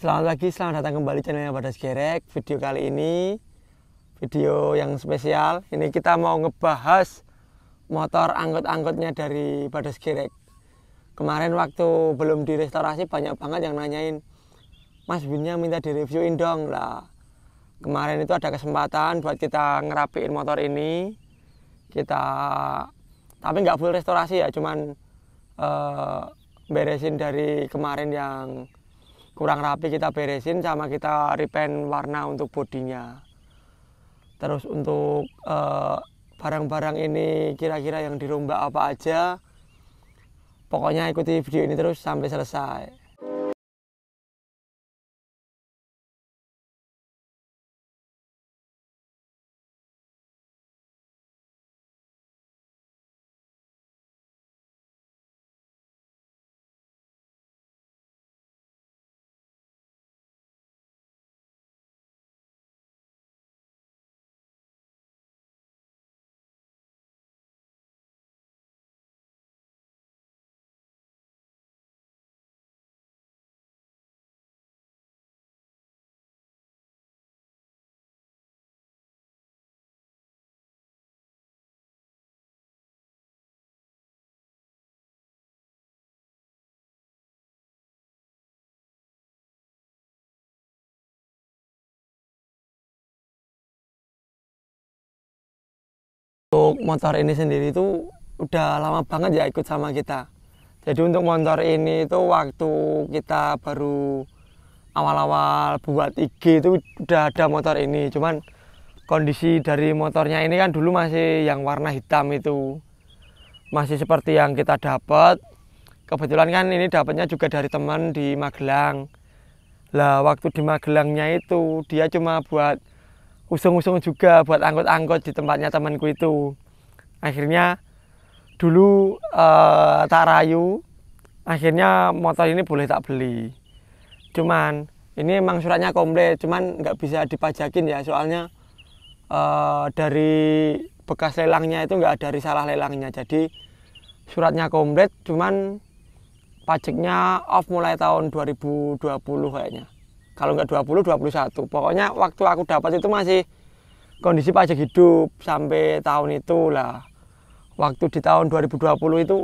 Selamat pagi, selamat datang kembali channelnya Badas Gerek Video kali ini Video yang spesial Ini kita mau ngebahas Motor angkut-angkutnya dari Badas Gerek Kemarin waktu belum direstorasi Banyak banget yang nanyain Mas Winnya minta direviewin dong lah Kemarin itu ada kesempatan Buat kita ngerapiin motor ini Kita Tapi nggak full restorasi ya Cuman uh, Beresin dari kemarin yang kurang rapi kita beresin sama kita repaint warna untuk bodinya terus untuk eh, barang-barang uh, ini kira-kira yang dirombak apa aja pokoknya ikuti video ini terus sampai selesai untuk motor ini sendiri itu udah lama banget ya ikut sama kita jadi untuk motor ini itu waktu kita baru awal-awal buat IG itu udah ada motor ini cuman kondisi dari motornya ini kan dulu masih yang warna hitam itu masih seperti yang kita dapat kebetulan kan ini dapatnya juga dari teman di Magelang lah waktu di Magelangnya itu dia cuma buat usung-usung juga buat angkut-angkut di tempatnya temanku itu akhirnya dulu uh, tak rayu akhirnya motor ini boleh tak beli cuman ini emang suratnya komplit cuman nggak bisa dipajakin ya soalnya uh, dari bekas lelangnya itu nggak ada risalah lelangnya jadi suratnya komplit cuman pajaknya off mulai tahun 2020 kayaknya kalau nggak 20 21 pokoknya waktu aku dapat itu masih kondisi pajak hidup sampai tahun itu lah waktu di tahun 2020 itu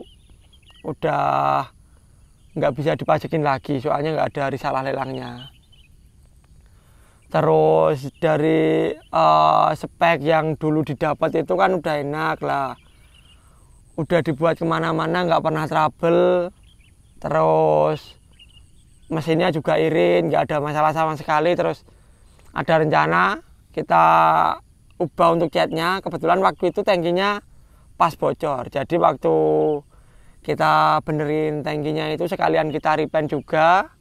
udah nggak bisa dipajakin lagi soalnya nggak ada risalah lelangnya terus dari uh, spek yang dulu didapat itu kan udah enak lah udah dibuat kemana-mana nggak pernah trouble terus mesinnya juga irin nggak ada masalah sama sekali terus ada rencana kita ubah untuk catnya kebetulan waktu itu tangkinya pas bocor jadi waktu kita benerin tangkinya itu sekalian kita repaint juga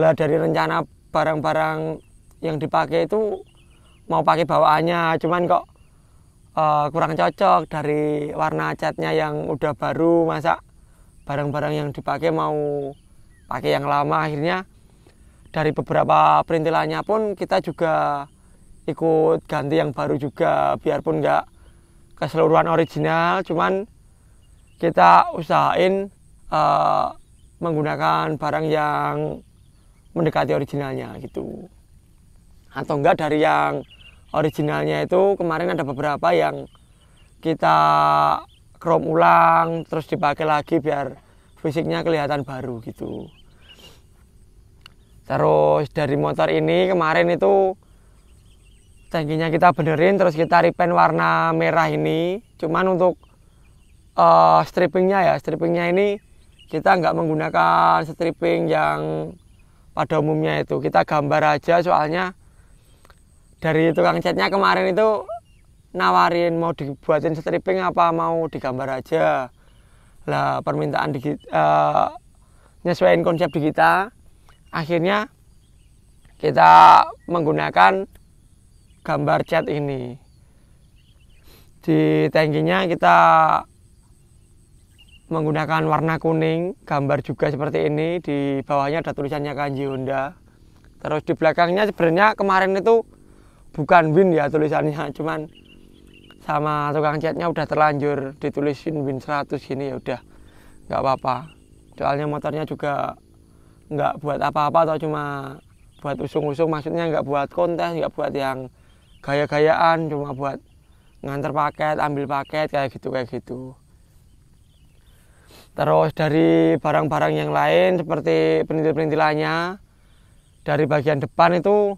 lah dari rencana barang-barang yang dipakai itu mau pakai bawaannya cuman kok uh, kurang cocok dari warna catnya yang udah baru masa barang-barang yang dipakai mau pakai yang lama akhirnya dari beberapa perintilannya pun kita juga ikut ganti yang baru juga biarpun nggak keseluruhan original cuman kita usahain uh, menggunakan barang yang mendekati originalnya gitu atau enggak dari yang originalnya itu kemarin ada beberapa yang kita chrome ulang terus dipakai lagi biar fisiknya kelihatan baru gitu terus dari motor ini kemarin itu tangkinya kita benerin terus kita repaint warna merah ini cuman untuk uh, strippingnya ya strippingnya ini kita nggak menggunakan stripping yang pada umumnya itu kita gambar aja soalnya dari tukang catnya kemarin itu nawarin mau dibuatin stripping apa mau digambar aja lah permintaan digi, uh, nyesuaiin konsep di kita akhirnya kita menggunakan gambar cat ini di tangkinya kita menggunakan warna kuning gambar juga seperti ini di bawahnya ada tulisannya kanji Honda terus di belakangnya sebenarnya kemarin itu bukan win ya tulisannya cuman sama tukang catnya udah terlanjur ditulisin win 100 ini ya udah nggak apa-apa soalnya motornya juga nggak buat apa-apa atau cuma buat usung-usung maksudnya nggak buat kontes nggak buat yang gaya-gayaan cuma buat nganter paket ambil paket kayak gitu kayak gitu terus dari barang-barang yang lain seperti penintil-penintilannya dari bagian depan itu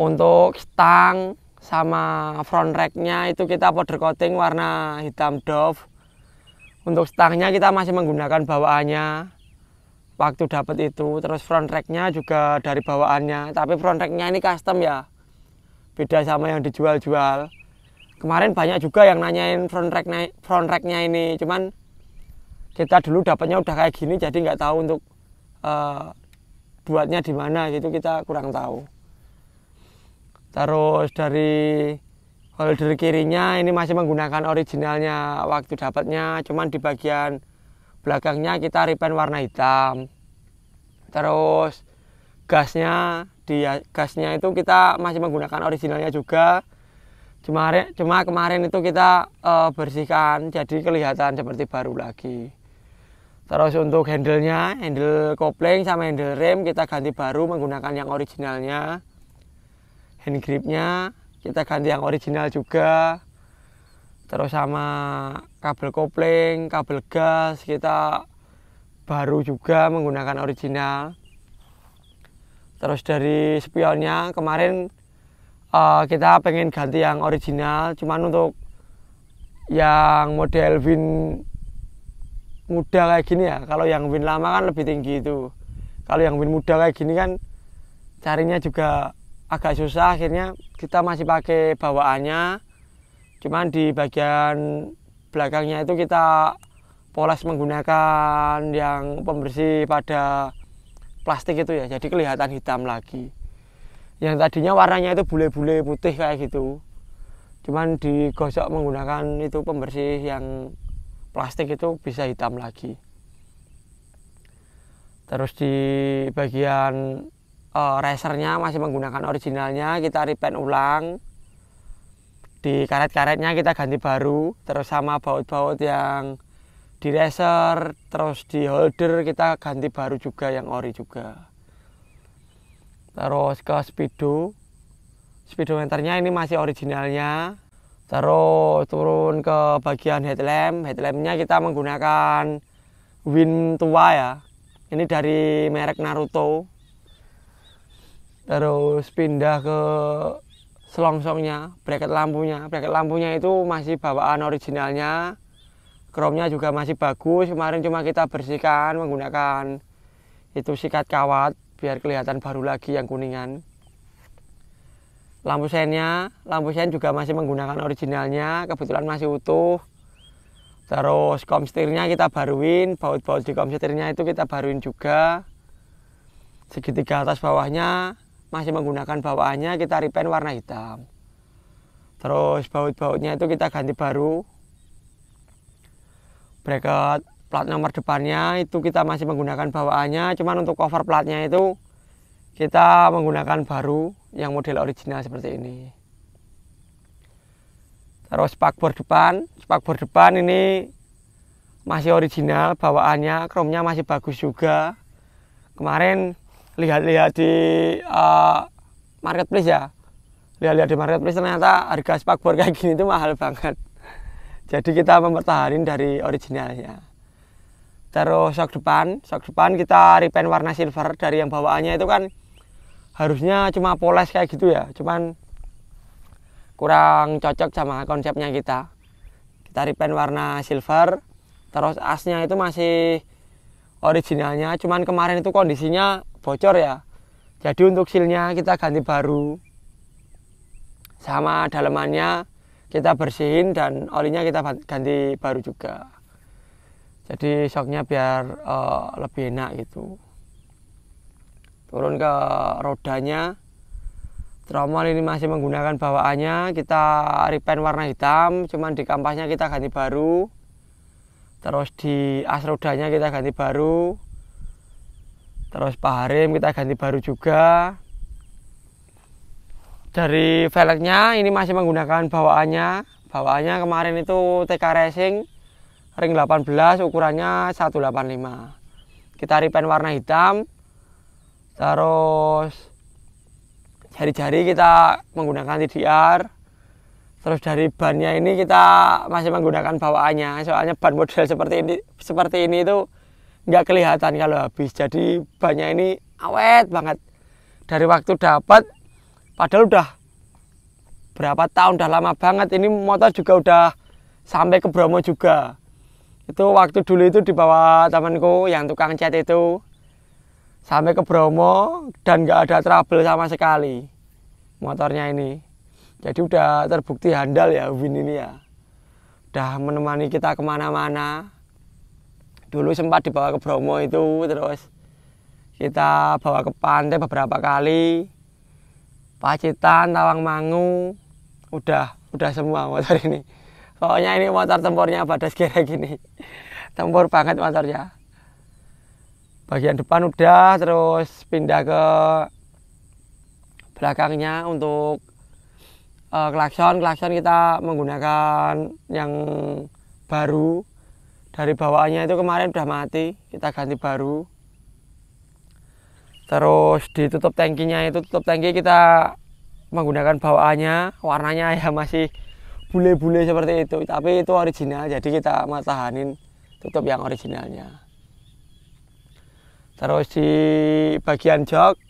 untuk stang sama front racknya itu kita powder coating warna hitam dove untuk stangnya kita masih menggunakan bawaannya waktu dapat itu terus front racknya juga dari bawaannya tapi front racknya ini custom ya beda sama yang dijual-jual kemarin banyak juga yang nanyain front rack front racknya ini cuman kita dulu dapatnya udah kayak gini jadi nggak tahu untuk uh, buatnya di mana gitu kita kurang tahu terus dari holder kirinya ini masih menggunakan originalnya waktu dapatnya cuman di bagian belakangnya kita repaint warna hitam terus gasnya dia gasnya itu kita masih menggunakan originalnya juga cuma cuma kemarin itu kita e, bersihkan jadi kelihatan seperti baru lagi terus untuk handle nya handle kopling sama handle rem kita ganti baru menggunakan yang originalnya hand gripnya kita ganti yang original juga terus sama kabel kopling kabel gas kita baru juga menggunakan original terus dari spionnya kemarin uh, kita pengen ganti yang original cuman untuk yang model Win muda kayak gini ya kalau yang Win lama kan lebih tinggi itu kalau yang Win muda kayak gini kan carinya juga agak susah akhirnya kita masih pakai bawaannya cuman di bagian belakangnya itu kita poles menggunakan yang pembersih pada plastik itu ya jadi kelihatan hitam lagi yang tadinya warnanya itu bule-bule putih kayak gitu cuman digosok menggunakan itu pembersih yang plastik itu bisa hitam lagi terus di bagian uh, racernya masih menggunakan originalnya kita repaint ulang di karet-karetnya kita ganti baru terus sama baut-baut yang di racer terus di holder kita ganti baru juga yang ori juga terus ke speedo speedometernya ini masih originalnya terus turun ke bagian headlamp headlampnya kita menggunakan wind tua ya ini dari merek Naruto terus pindah ke selongsongnya, bracket lampunya. Bracket lampunya itu masih bawaan originalnya. Kromnya juga masih bagus. Kemarin cuma kita bersihkan menggunakan itu sikat kawat biar kelihatan baru lagi yang kuningan. Lampu senya, lampu sen juga masih menggunakan originalnya, kebetulan masih utuh. Terus komstirnya kita baruin, baut-baut di komstirnya itu kita baruin juga. Segitiga atas bawahnya masih menggunakan bawaannya kita repaint warna hitam terus baut-bautnya itu kita ganti baru bracket plat nomor depannya itu kita masih menggunakan bawaannya cuman untuk cover platnya itu kita menggunakan baru yang model original seperti ini terus spakbor depan spakbor depan ini masih original bawaannya kromnya masih bagus juga kemarin lihat-lihat di uh, marketplace ya lihat-lihat di marketplace ternyata harga spakbor kayak gini itu mahal banget jadi kita mempertahankan dari originalnya terus sok depan sok depan kita repaint warna silver dari yang bawaannya itu kan harusnya cuma poles kayak gitu ya cuman kurang cocok sama konsepnya kita kita repaint warna silver terus asnya itu masih originalnya cuman kemarin itu kondisinya bocor ya jadi untuk silnya kita ganti baru sama dalemannya kita bersihin dan olinya kita ganti baru juga jadi shocknya biar uh, lebih enak gitu turun ke rodanya tromol ini masih menggunakan bawaannya kita repaint warna hitam cuman di kampasnya kita ganti baru terus di as rodanya kita ganti baru terus Pak Harim kita ganti baru juga dari velgnya ini masih menggunakan bawaannya bawaannya kemarin itu TK Racing ring 18 ukurannya 185 kita repaint warna hitam terus jari-jari kita menggunakan TDR terus dari bannya ini kita masih menggunakan bawaannya soalnya ban model seperti ini seperti ini itu nggak kelihatan kalau habis jadi banyak ini awet banget dari waktu dapat padahal udah berapa tahun udah lama banget ini motor juga udah sampai ke Bromo juga itu waktu dulu itu dibawa temanku yang tukang cat itu sampai ke Bromo dan nggak ada trouble sama sekali motornya ini jadi udah terbukti handal ya Win ini ya udah menemani kita kemana-mana dulu sempat dibawa ke Bromo itu terus kita bawa ke pantai beberapa kali Pacitan, Tawangmangu udah udah semua motor ini pokoknya ini motor tempurnya badas kira gini tempur banget motornya bagian depan udah terus pindah ke belakangnya untuk uh, klakson klakson kita menggunakan yang baru dari bawaannya itu kemarin udah mati kita ganti baru terus ditutup tangkinya itu tutup tangki kita menggunakan bawaannya warnanya ya masih bule-bule seperti itu tapi itu original jadi kita matahanin tutup yang originalnya terus di bagian jok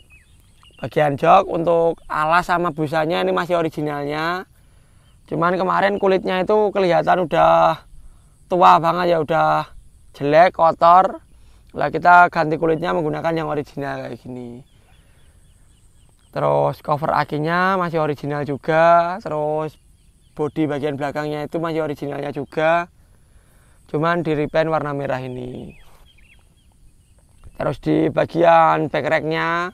bagian jok untuk alas sama busanya ini masih originalnya cuman kemarin kulitnya itu kelihatan udah tua banget ya udah jelek kotor lah kita ganti kulitnya menggunakan yang original kayak gini terus cover akinya masih original juga terus body bagian belakangnya itu masih originalnya juga cuman di repaint warna merah ini terus di bagian backracknya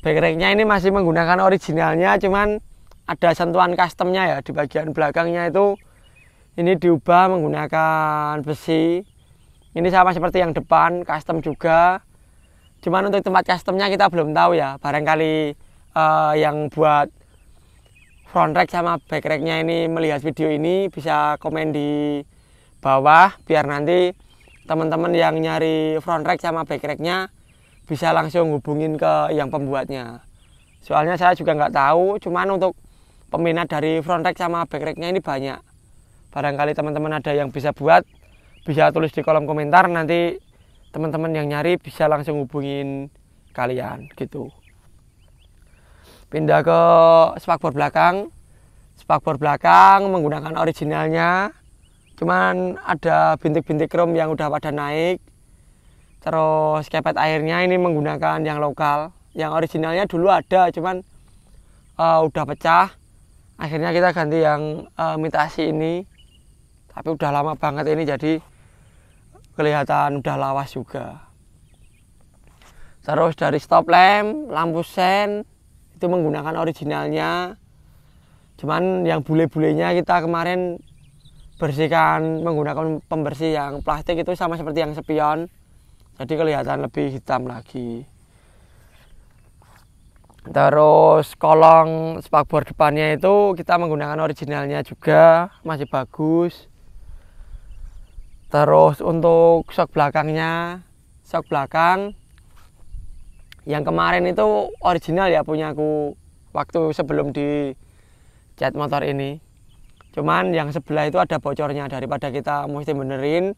backracknya ini masih menggunakan originalnya cuman ada sentuhan customnya ya di bagian belakangnya itu ini diubah menggunakan besi ini sama seperti yang depan custom juga cuman untuk tempat customnya kita belum tahu ya barangkali uh, yang buat front rack sama back racknya ini melihat video ini bisa komen di bawah biar nanti teman-teman yang nyari front rack sama back racknya bisa langsung hubungin ke yang pembuatnya soalnya saya juga nggak tahu cuman untuk peminat dari front rack sama back racknya ini banyak barangkali teman-teman ada yang bisa buat bisa tulis di kolom komentar nanti teman-teman yang nyari bisa langsung hubungin kalian gitu pindah ke spakbor belakang spakbor belakang menggunakan originalnya cuman ada bintik-bintik krom yang udah pada naik terus kepet airnya ini menggunakan yang lokal yang originalnya dulu ada cuman uh, udah pecah akhirnya kita ganti yang uh, eh, mitasi ini tapi udah lama banget ini jadi kelihatan udah lawas juga terus dari stop lamp lampu sen itu menggunakan originalnya cuman yang bule-bulenya kita kemarin bersihkan menggunakan pembersih yang plastik itu sama seperti yang spion jadi kelihatan lebih hitam lagi terus kolong spakbor depannya itu kita menggunakan originalnya juga masih bagus terus untuk shock belakangnya shock belakang yang kemarin itu original ya punya aku waktu sebelum di cat motor ini cuman yang sebelah itu ada bocornya daripada kita mesti benerin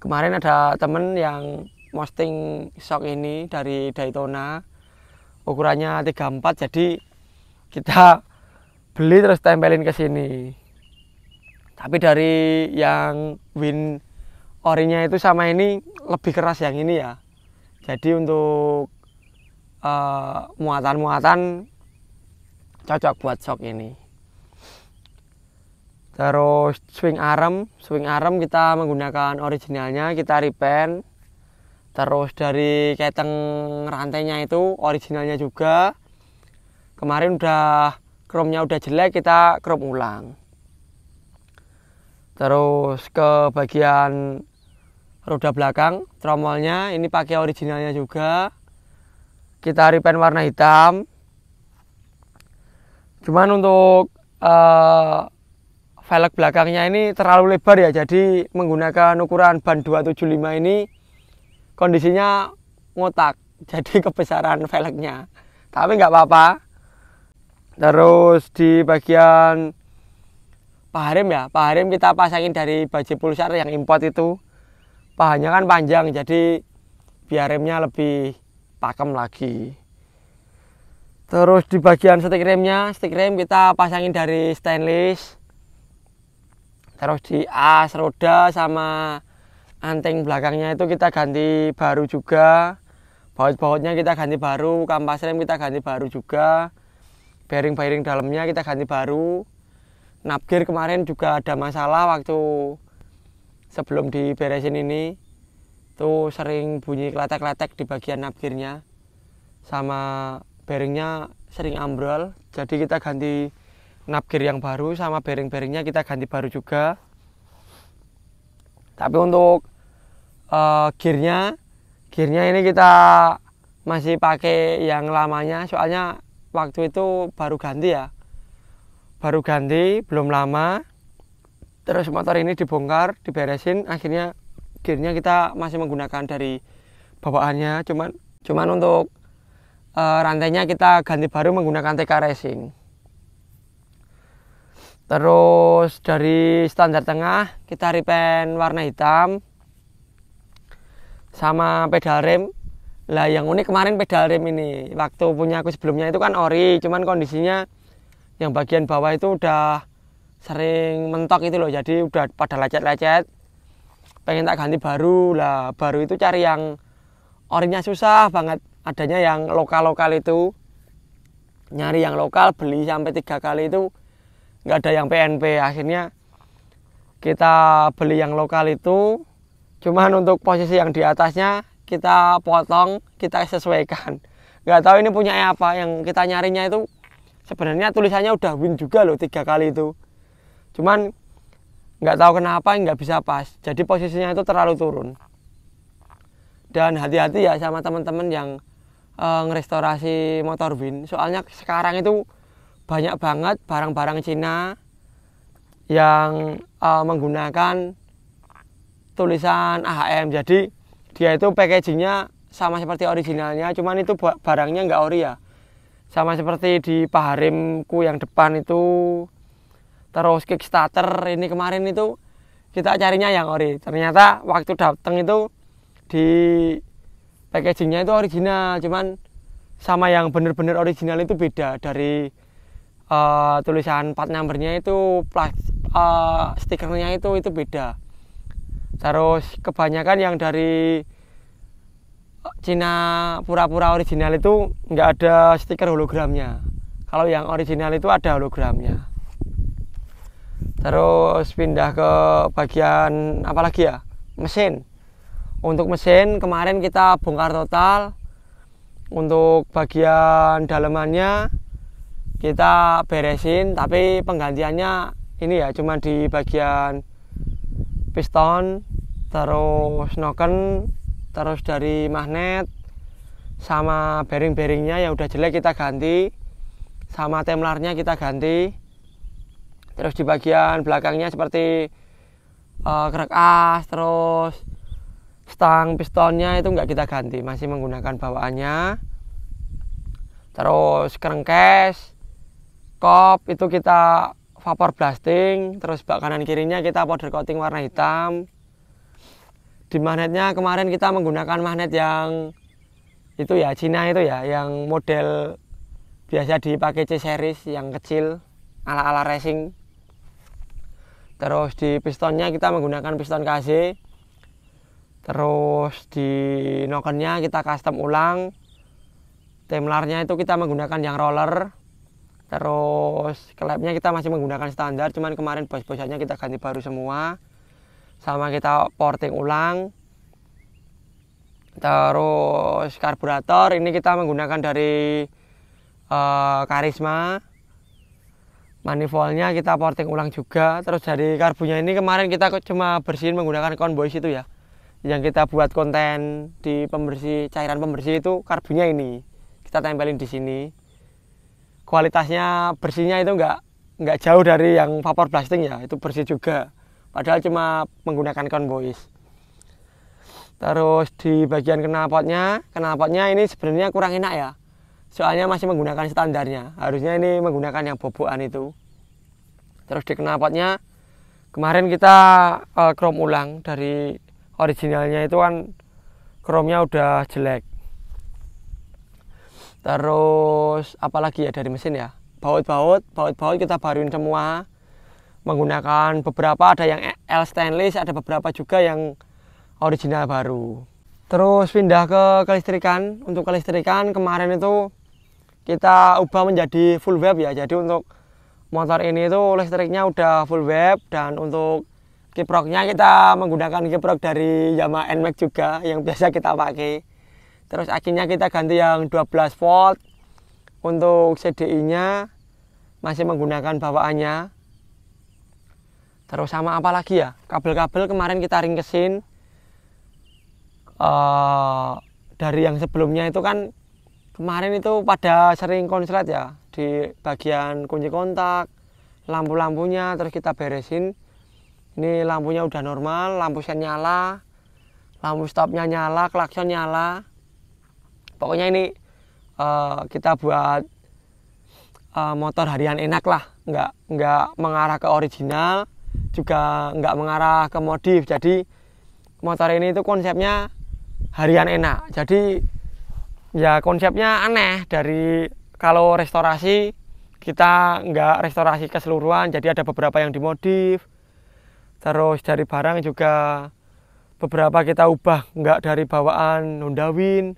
kemarin ada temen yang posting shock ini dari Daytona ukurannya 34 jadi kita beli terus tempelin ke sini tapi dari yang win orinya itu sama ini lebih keras yang ini ya jadi untuk eh, muatan-muatan uh, cocok buat shock ini terus swing arm swing arm kita menggunakan originalnya kita repaint terus dari keteng rantainya itu originalnya juga kemarin udah chrome-nya udah jelek kita chrome ulang terus ke bagian roda belakang tromolnya ini pakai originalnya juga kita repaint warna hitam cuman untuk uh, velg belakangnya ini terlalu lebar ya jadi menggunakan ukuran ban 275 ini kondisinya ngotak jadi kebesaran velgnya tapi nggak apa-apa terus di bagian Pak Harim ya Pak Harim kita pasangin dari baju pulsar yang import itu pahanya kan panjang jadi biar remnya lebih pakem lagi terus di bagian stick remnya stick rem kita pasangin dari stainless terus di as roda sama anting belakangnya itu kita ganti baru juga baut-bautnya kita ganti baru kampas rem kita ganti baru juga bearing-bearing dalamnya kita ganti baru nap kemarin juga ada masalah waktu sebelum diberesin ini tuh sering bunyi kletek-kletek di bagian napkirnya sama bearingnya sering ambrol jadi kita ganti napkir yang baru sama bearing-bearingnya kita ganti baru juga tapi untuk uh, gearnya gearnya ini kita masih pakai yang lamanya soalnya waktu itu baru ganti ya baru ganti belum lama terus motor ini dibongkar diberesin akhirnya gearnya kita masih menggunakan dari bawaannya cuman cuman untuk e, rantainya kita ganti baru menggunakan TK Racing terus dari standar tengah kita repaint warna hitam sama pedal rem lah yang unik kemarin pedal rem ini waktu punya aku sebelumnya itu kan ori cuman kondisinya yang bagian bawah itu udah sering mentok itu loh jadi udah pada lecet-lecet pengen tak ganti baru lah baru itu cari yang orinya susah banget adanya yang lokal-lokal itu nyari yang lokal beli sampai tiga kali itu nggak ada yang PNP akhirnya kita beli yang lokal itu cuman untuk posisi yang di atasnya kita potong kita sesuaikan nggak tahu ini punya apa yang kita nyarinya itu sebenarnya tulisannya udah win juga loh tiga kali itu cuman nggak tahu kenapa nggak bisa pas jadi posisinya itu terlalu turun dan hati-hati ya sama teman-teman yang e, ngerestorasi motor bin soalnya sekarang itu banyak banget barang-barang Cina yang e, menggunakan tulisan AHM jadi dia itu packagingnya sama seperti originalnya cuman itu barangnya nggak ori ya sama seperti di paharimku yang depan itu terus Kickstarter ini kemarin itu kita carinya yang ori ternyata waktu dateng itu di packagingnya itu original cuman sama yang bener-bener original itu beda dari uh, tulisan part numbernya itu plus, uh, stikernya itu itu beda terus kebanyakan yang dari Cina pura-pura original itu nggak ada stiker hologramnya kalau yang original itu ada hologramnya terus pindah ke bagian apa lagi ya mesin untuk mesin kemarin kita bongkar total untuk bagian dalemannya kita beresin tapi penggantiannya ini ya cuma di bagian piston terus noken terus dari magnet sama bearing-bearingnya yang udah jelek kita ganti sama temlarnya kita ganti terus di bagian belakangnya seperti uh, eh, kerak as terus stang pistonnya itu nggak kita ganti masih menggunakan bawaannya terus kerengkes kop itu kita vapor blasting terus bak kanan kirinya kita powder coating warna hitam di magnetnya kemarin kita menggunakan magnet yang itu ya Cina itu ya yang model biasa dipakai C series yang kecil ala-ala racing terus di pistonnya kita menggunakan piston KC terus di nokennya kita custom ulang temlarnya itu kita menggunakan yang roller terus klepnya kita masih menggunakan standar cuman kemarin bos-bosannya kita ganti baru semua sama kita porting ulang terus karburator ini kita menggunakan dari uh, karisma manifoldnya kita porting ulang juga terus dari karbunya ini kemarin kita cuma bersihin menggunakan konboy itu ya yang kita buat konten di pembersih cairan pembersih itu karbunya ini kita tempelin di sini kualitasnya bersihnya itu enggak enggak jauh dari yang vapor blasting ya itu bersih juga padahal cuma menggunakan konboys terus di bagian knalpotnya knalpotnya ini sebenarnya kurang enak ya soalnya masih menggunakan standarnya harusnya ini menggunakan yang bobokan itu terus di knalpotnya kemarin kita uh, eh, chrome ulang dari originalnya itu kan chrome-nya udah jelek terus apalagi ya dari mesin ya baut-baut baut-baut kita baruin semua menggunakan beberapa ada yang L stainless ada beberapa juga yang original baru terus pindah ke kelistrikan untuk kelistrikan kemarin itu kita ubah menjadi full web ya. Jadi untuk motor ini itu listriknya udah full web dan untuk kiproknya kita menggunakan kiprok dari Yamaha NMAX juga yang biasa kita pakai. Terus akhirnya kita ganti yang 12 volt. Untuk CDI-nya masih menggunakan bawaannya. Terus sama apa lagi ya? Kabel-kabel kemarin kita ringkesin. Uh, dari yang sebelumnya itu kan kemarin itu pada sering konslet ya di bagian kunci kontak lampu-lampunya terus kita beresin ini lampunya udah normal lampu sen nyala lampu stopnya nyala klakson nyala pokoknya ini uh, kita buat eh, motor harian enak lah nggak nggak mengarah ke original juga nggak mengarah ke modif jadi motor ini itu konsepnya harian enak jadi ya konsepnya aneh dari kalau restorasi kita nggak restorasi keseluruhan jadi ada beberapa yang dimodif terus dari barang juga beberapa kita ubah nggak dari bawaan Honda Win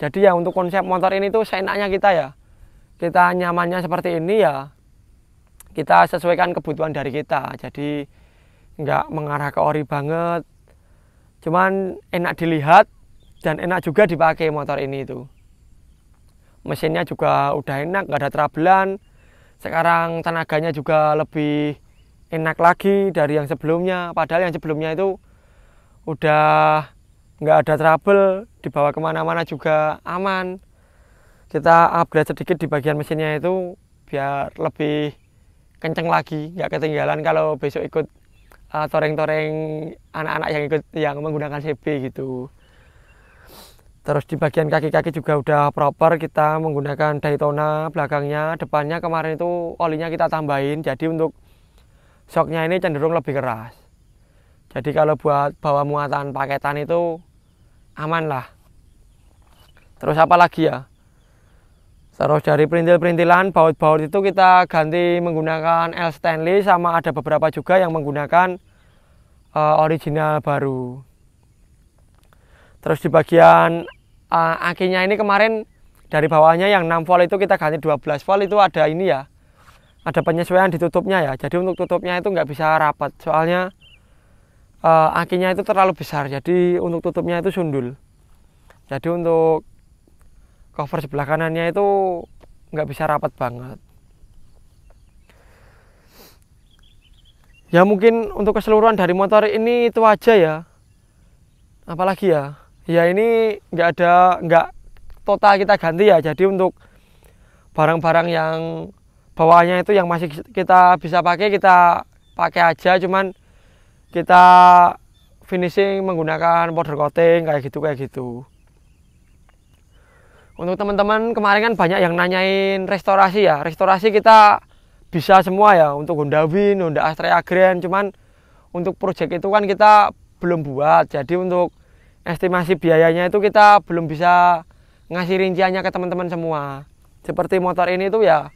jadi ya untuk konsep motor ini tuh seenaknya kita ya kita nyamannya seperti ini ya kita sesuaikan kebutuhan dari kita jadi nggak mengarah ke ori banget cuman enak dilihat dan enak juga dipakai motor ini itu mesinnya juga udah enak nggak ada terabelan sekarang tenaganya juga lebih enak lagi dari yang sebelumnya padahal yang sebelumnya itu udah nggak ada trouble dibawa kemana-mana juga aman kita upgrade sedikit di bagian mesinnya itu biar lebih kenceng lagi nggak ketinggalan kalau besok ikut uh, toreng-toreng anak-anak yang ikut yang menggunakan CB gitu Terus di bagian kaki-kaki juga udah proper kita menggunakan Daytona belakangnya, depannya kemarin itu olinya kita tambahin. Jadi untuk shocknya ini cenderung lebih keras. Jadi kalau buat bawa muatan paketan itu aman lah. Terus apa lagi ya? Terus dari perintil-perintilan baut-baut itu kita ganti menggunakan L Stanley sama ada beberapa juga yang menggunakan uh, original baru. Terus di bagian uh, ah, akinya ini kemarin dari bawahnya yang 6 volt itu kita ganti 12 volt itu ada ini ya ada penyesuaian ditutupnya ya jadi untuk tutupnya itu nggak bisa rapat soalnya uh, eh, akinya itu terlalu besar jadi untuk tutupnya itu sundul jadi untuk cover sebelah kanannya itu nggak bisa rapat banget ya mungkin untuk keseluruhan dari motor ini itu aja ya apalagi ya ya ini nggak ada nggak total kita ganti ya jadi untuk barang-barang yang bawahnya itu yang masih kita bisa pakai kita pakai aja cuman kita finishing menggunakan powder coating kayak gitu kayak gitu untuk teman-teman kemarin kan banyak yang nanyain restorasi ya restorasi kita bisa semua ya untuk Honda Win, Honda Astrea Grand cuman untuk project itu kan kita belum buat jadi untuk estimasi biayanya itu kita belum bisa ngasih rinciannya ke teman-teman semua. Seperti motor ini tuh ya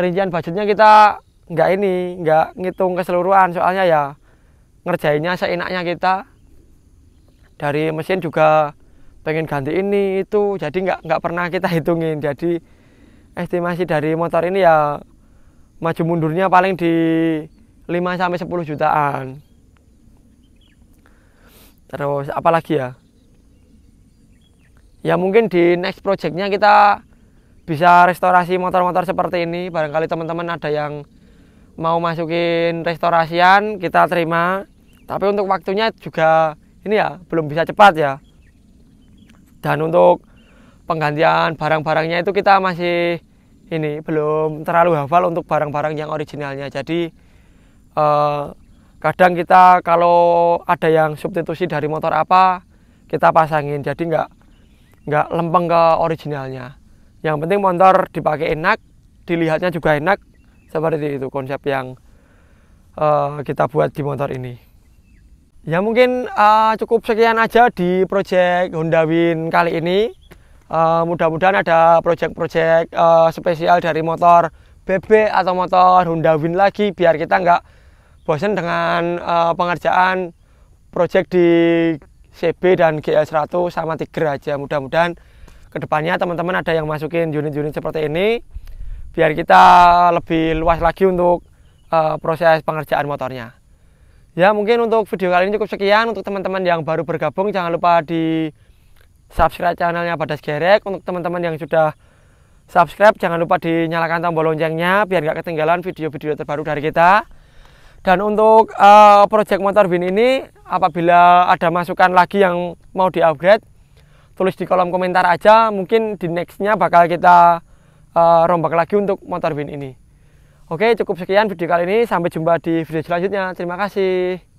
rincian budgetnya kita nggak ini, nggak ngitung keseluruhan soalnya ya ngerjainnya seenaknya kita. Dari mesin juga pengen ganti ini itu jadi nggak nggak pernah kita hitungin jadi estimasi dari motor ini ya maju mundurnya paling di 5 sampai 10 jutaan terus apalagi ya ya mungkin di next projectnya kita bisa restorasi motor-motor seperti ini barangkali teman-teman ada yang mau masukin restorasian kita terima tapi untuk waktunya juga ini ya belum bisa cepat ya dan untuk penggantian barang-barangnya itu kita masih ini belum terlalu hafal untuk barang-barang yang originalnya jadi eh, kadang kita kalau ada yang substitusi dari motor apa kita pasangin jadi nggak nggak lempeng ke originalnya yang penting motor dipakai enak dilihatnya juga enak seperti itu konsep yang uh, kita buat di motor ini ya mungkin uh, cukup sekian aja di project Honda Win kali ini uh, mudah-mudahan ada project-project uh, spesial dari motor BB atau motor Honda Win lagi biar kita nggak bosen dengan uh, pengerjaan proyek di CB dan GL100 sama Tiger aja. Mudah-mudahan kedepannya teman-teman ada yang masukin unit-unit seperti ini biar kita lebih luas lagi untuk uh, proses pengerjaan motornya. Ya mungkin untuk video kali ini cukup sekian untuk teman-teman yang baru bergabung jangan lupa di subscribe channelnya pada Gerek untuk teman-teman yang sudah subscribe jangan lupa dinyalakan tombol loncengnya biar nggak ketinggalan video-video terbaru dari kita. Dan untuk uh, project motor bin ini apabila ada masukan lagi yang mau di-upgrade tulis di kolom komentar aja mungkin di nextnya bakal kita uh, rombak lagi untuk motor bin ini. Oke cukup sekian video kali ini sampai jumpa di video selanjutnya terima kasih.